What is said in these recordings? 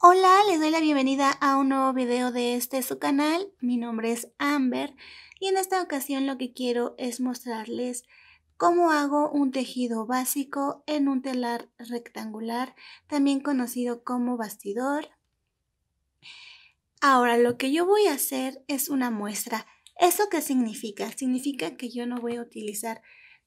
Hola, les doy la bienvenida a un nuevo video de este su canal. Mi nombre es Amber y en esta ocasión lo que quiero es mostrarles cómo hago un tejido básico en un telar rectangular, también conocido como bastidor. Ahora lo que yo voy a hacer es una muestra. ¿Eso qué significa? Significa que yo no voy a utilizar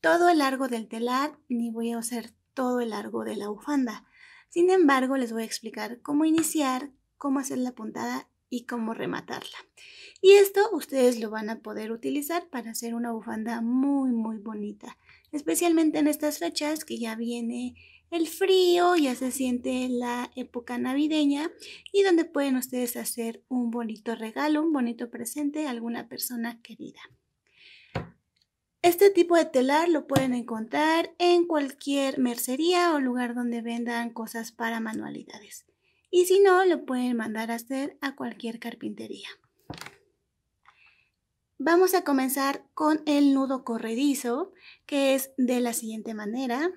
todo el largo del telar ni voy a usar todo el largo de la bufanda sin embargo, les voy a explicar cómo iniciar, cómo hacer la puntada y cómo rematarla. Y esto ustedes lo van a poder utilizar para hacer una bufanda muy muy bonita, especialmente en estas fechas que ya viene el frío, ya se siente la época navideña y donde pueden ustedes hacer un bonito regalo, un bonito presente a alguna persona querida. Este tipo de telar lo pueden encontrar en cualquier mercería o lugar donde vendan cosas para manualidades. Y si no, lo pueden mandar a hacer a cualquier carpintería. Vamos a comenzar con el nudo corredizo, que es de la siguiente manera.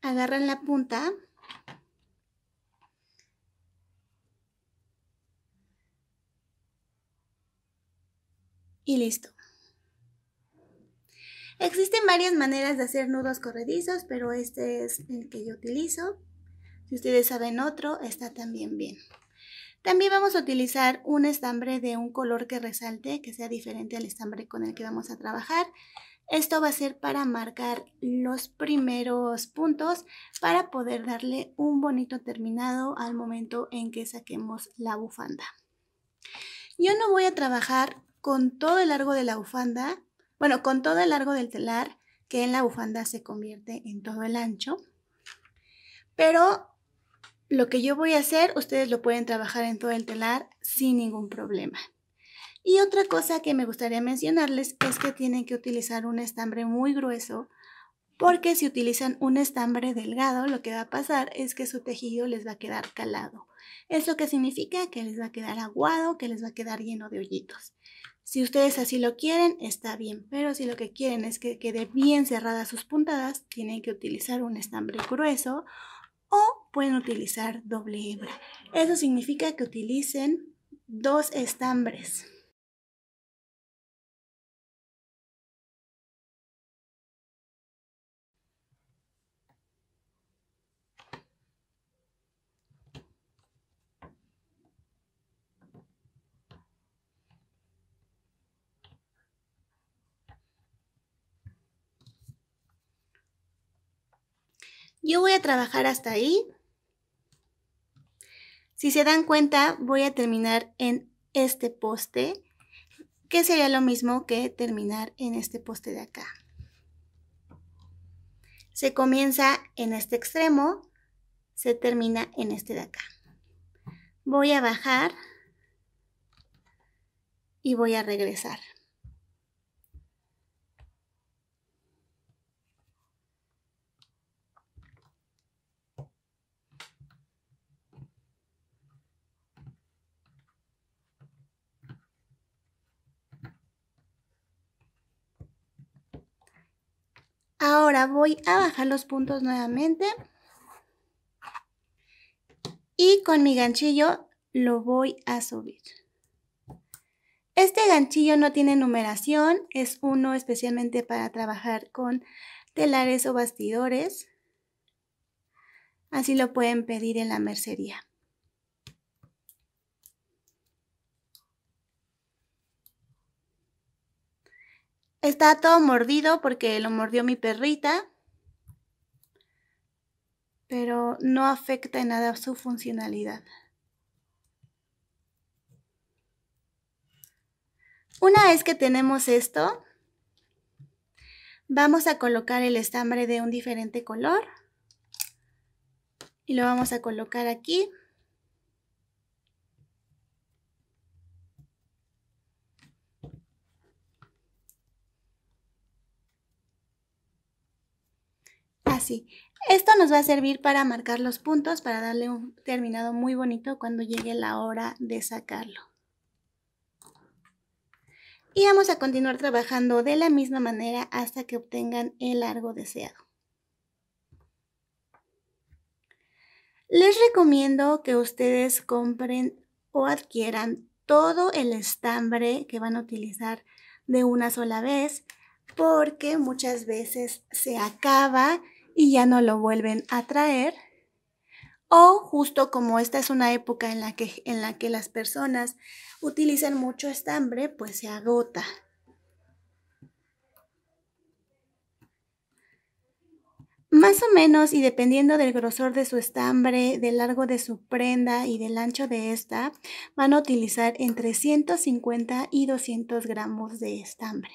Agarran la punta. Y listo. Existen varias maneras de hacer nudos corredizos, pero este es el que yo utilizo. Si ustedes saben otro, está también bien. También vamos a utilizar un estambre de un color que resalte, que sea diferente al estambre con el que vamos a trabajar. Esto va a ser para marcar los primeros puntos para poder darle un bonito terminado al momento en que saquemos la bufanda. Yo no voy a trabajar con todo el largo de la bufanda, bueno, con todo el largo del telar, que en la bufanda se convierte en todo el ancho. Pero lo que yo voy a hacer, ustedes lo pueden trabajar en todo el telar sin ningún problema. Y otra cosa que me gustaría mencionarles es que tienen que utilizar un estambre muy grueso porque si utilizan un estambre delgado lo que va a pasar es que su tejido les va a quedar calado. Eso que significa que les va a quedar aguado, que les va a quedar lleno de hoyitos. Si ustedes así lo quieren, está bien, pero si lo que quieren es que quede bien cerradas sus puntadas, tienen que utilizar un estambre grueso o pueden utilizar doble hebra. Eso significa que utilicen dos estambres. Yo voy a trabajar hasta ahí. Si se dan cuenta, voy a terminar en este poste, que sería lo mismo que terminar en este poste de acá. Se comienza en este extremo, se termina en este de acá. Voy a bajar y voy a regresar. Ahora voy a bajar los puntos nuevamente. Y con mi ganchillo lo voy a subir. Este ganchillo no tiene numeración, es uno especialmente para trabajar con telares o bastidores. Así lo pueden pedir en la mercería. Está todo mordido porque lo mordió mi perrita. Pero no afecta en nada su funcionalidad. Una vez que tenemos esto, vamos a colocar el estambre de un diferente color. Y lo vamos a colocar aquí. Esto nos va a servir para marcar los puntos, para darle un terminado muy bonito cuando llegue la hora de sacarlo. Y vamos a continuar trabajando de la misma manera hasta que obtengan el largo deseado. Les recomiendo que ustedes compren o adquieran todo el estambre que van a utilizar de una sola vez porque muchas veces se acaba y ya no lo vuelven a traer. O justo como esta es una época en la que, en la que las personas utilizan mucho estambre, pues se agota. Más o menos, y dependiendo del grosor de su estambre, del largo de su prenda y del ancho de esta, van a utilizar entre 150 y 200 gramos de estambre.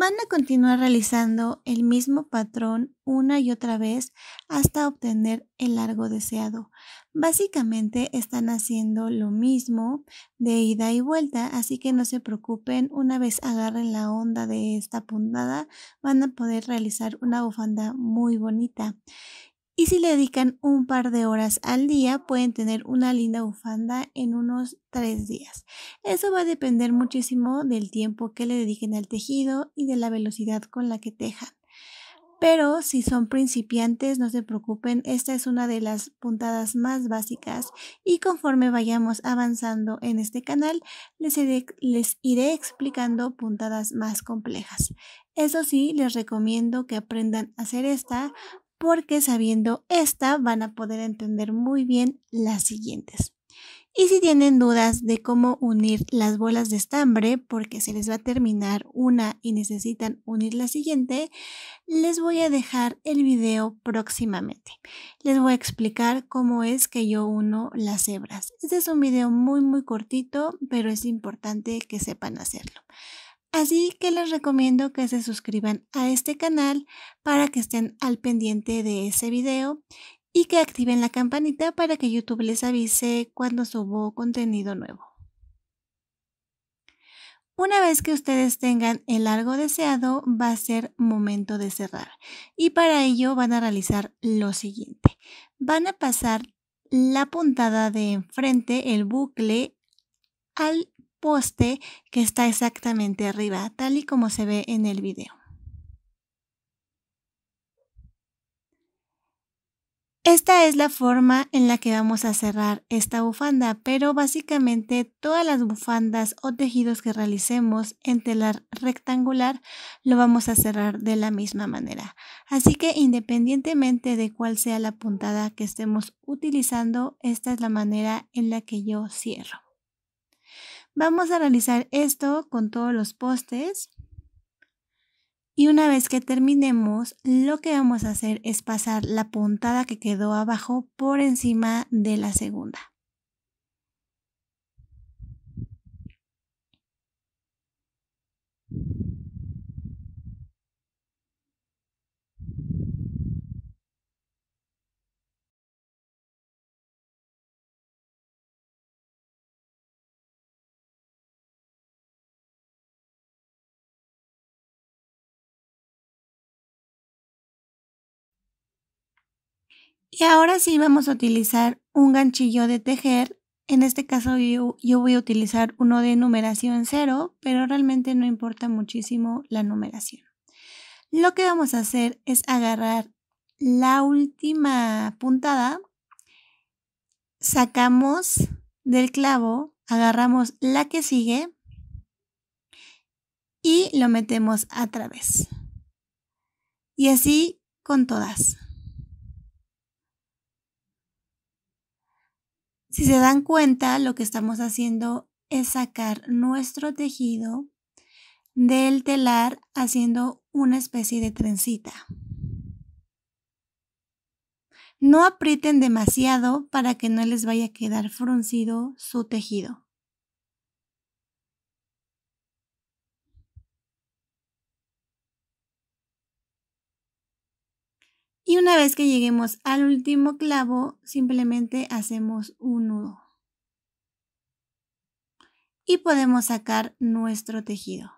van a continuar realizando el mismo patrón una y otra vez hasta obtener el largo deseado. Básicamente están haciendo lo mismo de ida y vuelta, así que no se preocupen, una vez agarren la onda de esta puntada van a poder realizar una bufanda muy bonita. Y si le dedican un par de horas al día, pueden tener una linda bufanda en unos tres días. Eso va a depender muchísimo del tiempo que le dediquen al tejido y de la velocidad con la que tejan. Pero si son principiantes, no se preocupen, esta es una de las puntadas más básicas y conforme vayamos avanzando en este canal, les iré, les iré, explicando puntadas más complejas. Eso sí, les recomiendo que aprendan a hacer esta porque sabiendo esta van a poder entender muy bien las siguientes. Y si tienen dudas de cómo unir las bolas de estambre, porque se les va a terminar una y necesitan unir la siguiente, les voy a dejar el video próximamente. Les voy a explicar cómo es que yo uno las hebras. Este es un video muy muy cortito, pero es importante que sepan hacerlo. Así que les recomiendo que se suscriban a este canal para que estén al pendiente de ese video y que activen la campanita para que YouTube les avise cuando subo contenido nuevo. Una vez que ustedes tengan el largo deseado, va a ser momento de cerrar. Y para ello van a realizar lo siguiente. Van a pasar la puntada de enfrente, el bucle, al poste que está exactamente arriba, tal y como se ve en el video. Esta es la forma en la que vamos a cerrar esta bufanda, pero básicamente todas las bufandas o tejidos que realicemos en telar rectangular lo vamos a cerrar de la misma manera. Así que independientemente de cuál sea la puntada que estemos utilizando, esta es la manera en la que yo cierro. Vamos a realizar esto con todos los postes. Y una vez que terminemos, lo que vamos a hacer es pasar la puntada que quedó abajo por encima de la segunda. Y ahora sí vamos a utilizar un ganchillo de tejer. En este caso yo, voy a utilizar uno de numeración 0, pero realmente no importa muchísimo la numeración. Lo que vamos a hacer es agarrar la última puntada, sacamos del clavo, agarramos la que sigue y lo metemos a través. Y así con todas. Si se dan cuenta, lo que estamos haciendo es sacar nuestro tejido del telar haciendo una especie de trencita. No aprieten demasiado para que no les vaya a quedar fruncido su tejido. Y una vez que lleguemos al último clavo, simplemente hacemos un nudo. Y podemos sacar nuestro tejido.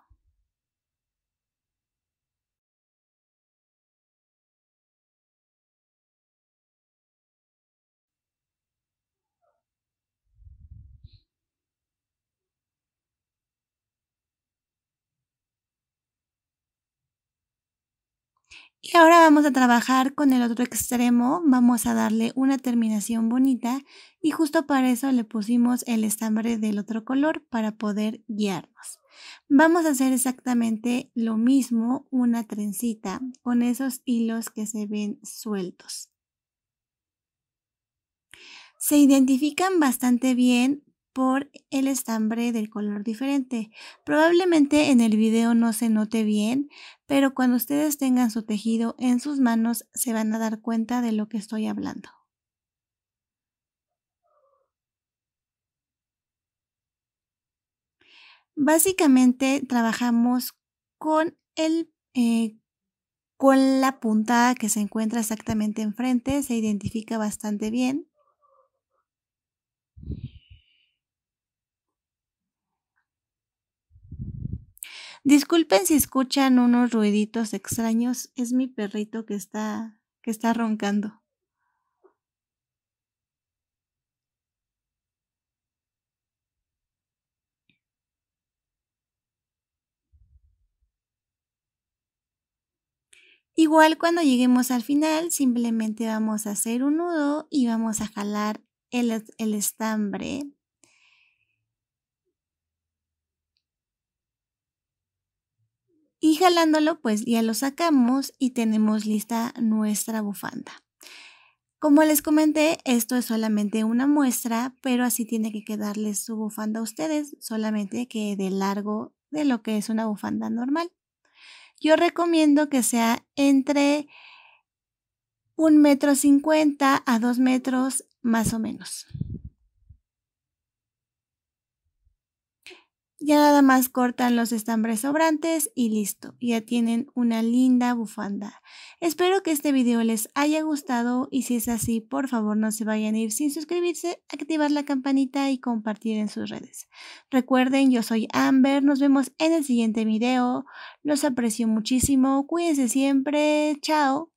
Y ahora vamos a trabajar con el otro extremo, vamos a darle una terminación bonita y justo para eso le pusimos el estambre del otro color para poder guiarnos. Vamos a hacer exactamente lo mismo, una trencita con esos hilos que se ven sueltos. Se identifican bastante bien por el estambre del color diferente. Probablemente en el video no se note bien, pero cuando ustedes tengan su tejido en sus manos se van a dar cuenta de lo que estoy hablando. Básicamente trabajamos con el eh, con la puntada que se encuentra exactamente enfrente, se identifica bastante bien. Disculpen si escuchan unos ruiditos extraños, es mi perrito que está que está roncando. Igual cuando lleguemos al final simplemente vamos a hacer un nudo y vamos a jalar el estambre Y jalándolo, pues ya lo sacamos y tenemos lista nuestra bufanda. Como les comenté, esto es solamente una muestra, pero así tiene que quedarles su bufanda a ustedes, solamente que de largo de lo que es una bufanda normal. Yo recomiendo que sea entre un metro cincuenta a 2 metros más o menos. Ya nada más cortan los estambres sobrantes y listo, ya tienen una linda bufanda. Espero que este video les haya gustado y si es así, por favor no se vayan a ir sin suscribirse, activar la campanita y compartir en sus redes. Recuerden, yo soy Amber, nos vemos en el siguiente video, los aprecio muchísimo, cuídense siempre, chao.